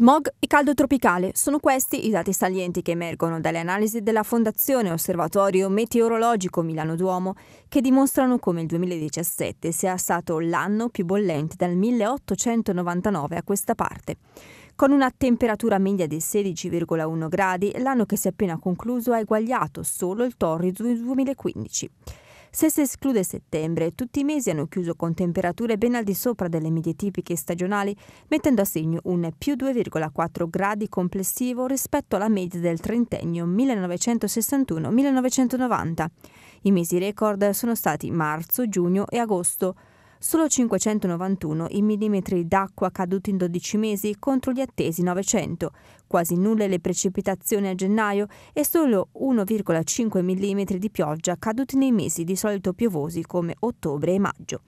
smog e caldo tropicale. Sono questi i dati salienti che emergono dalle analisi della Fondazione Osservatorio Meteorologico Milano Duomo, che dimostrano come il 2017 sia stato l'anno più bollente dal 1899 a questa parte. Con una temperatura media di 16,1 gradi, l'anno che si è appena concluso ha eguagliato solo il torrido 2015. Se si esclude settembre, tutti i mesi hanno chiuso con temperature ben al di sopra delle medie tipiche stagionali, mettendo a segno un più 2,4 gradi complessivo rispetto alla media del trentennio 1961-1990. I mesi record sono stati marzo, giugno e agosto solo 591 i millimetri d'acqua caduti in 12 mesi contro gli attesi 900, quasi nulle le precipitazioni a gennaio e solo 1,5 mm di pioggia caduti nei mesi di solito piovosi come ottobre e maggio.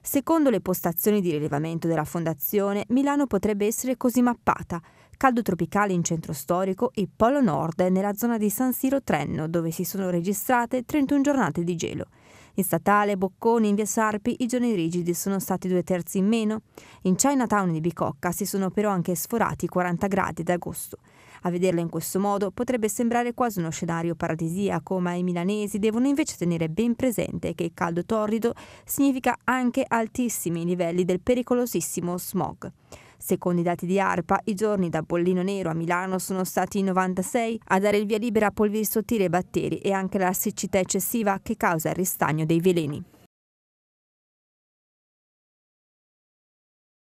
Secondo le postazioni di rilevamento della Fondazione, Milano potrebbe essere così mappata. Caldo tropicale in centro storico e polo nord nella zona di San Siro Trenno, dove si sono registrate 31 giornate di gelo. In statale Bocconi, in via Sarpi, i giorni rigidi sono stati due terzi in meno. In Chinatown di Bicocca si sono però anche sforati i 40 gradi d'agosto. A vederla in questo modo potrebbe sembrare quasi uno scenario paradisiaco, ma i milanesi devono invece tenere ben presente che il caldo torrido significa anche altissimi livelli del pericolosissimo smog. Secondo i dati di ARPA, i giorni da bollino nero a Milano sono stati 96 a dare il via libera a polveri sottili e batteri e anche la siccità eccessiva che causa il ristagno dei veleni.